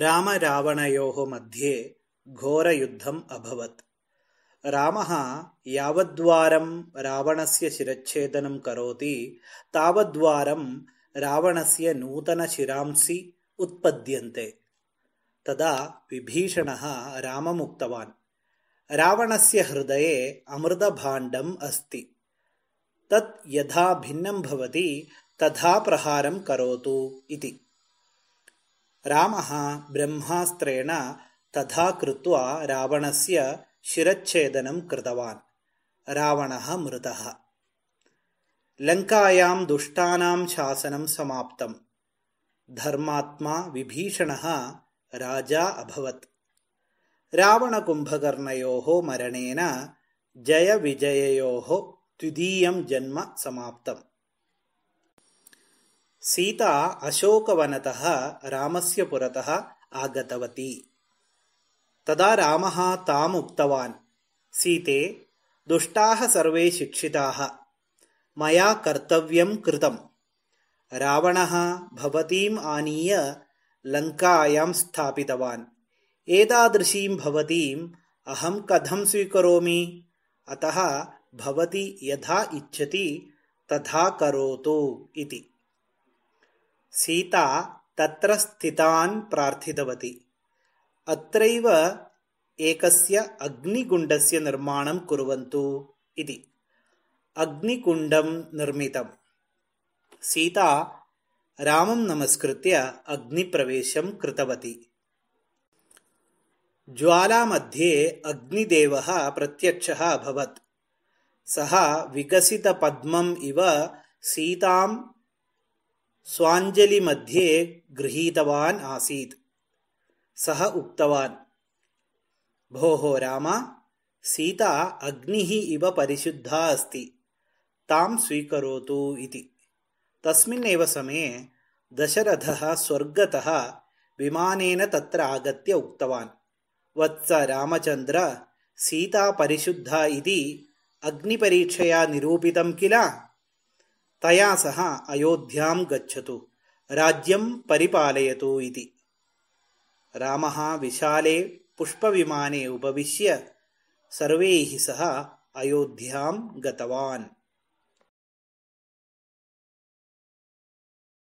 रामरावणयोः मध्ये घोरयुद्धम् अभवत् रामः यावद्वारं रावणस्य शिरच्छेदनं करोति तावद्वारं रावणस्य नूतनशिरांसि उत्पद्यन्ते तदा विभीषणः रामम् उक्तवान् रावणस्य हृदये अमृतभाण्डम् अस्ति तत् यथा भिन्नं भवति तथा प्रहारं करोतु इति रामः ब्रह्मास्त्रेण तथा कृत्वा रावणस्य शिरच्छेदनं कृतवान् रावणः मृतः लङ्कायां दुष्टानां शासनं समाप्तं धर्मात्मा विभीषणः राजा अभवत् रावणकुम्भकर्णयोः मरणेन जयविजययोः द्वितीयं जन्म समाप्तम् सीता अशोकवनतः रामस्य पुरतः आगतवती तदा रामः ताम् उक्तवान् सीते दुष्टाः सर्वे शिक्षिताः मया कर्तव्यं कृतं रावणः भवतीम् आनीय लङ्कायां स्थापितवान् एतादृशीं भवतीम् अहं कथं स्वीकरोमि अतः भवती यथा इच्छति तथा करोतु इति सीता तत्र स्थितान् प्रार्थितवती अत्रैव एकस्य अग्निगुण्डस्य निर्माणं कुर्वन्तु इति अग्निकुण्डं निर्मितम् सीता रामं नमस्कृत्य अग्निप्रवेशं कृतवती ज्वालामध्ये अग्निदेवः प्रत्यक्षः अभवत् सः विकसितपद्मम् इव सीताम् स्वाञ्जलिमध्ये गृहीतवान् आसीत् सः उक्तवान् भोः राम सीता अग्निः इव परिशुद्धा अस्ति तां स्वीकरोतु इति तस्मिन् एव समये दशरथः स्वर्गतः विमानेन तत्र आगत्य उक्तवान् वत्स रामचन्द्र सीता परिशुद्धा इति अग्निपरीक्षया निरूपितं किला तया सह अयोध्यां गच्छतु इति रामः विशाले पुष्पविमाने उपविश्य सर्वैः सह अयोध्यां गतवान्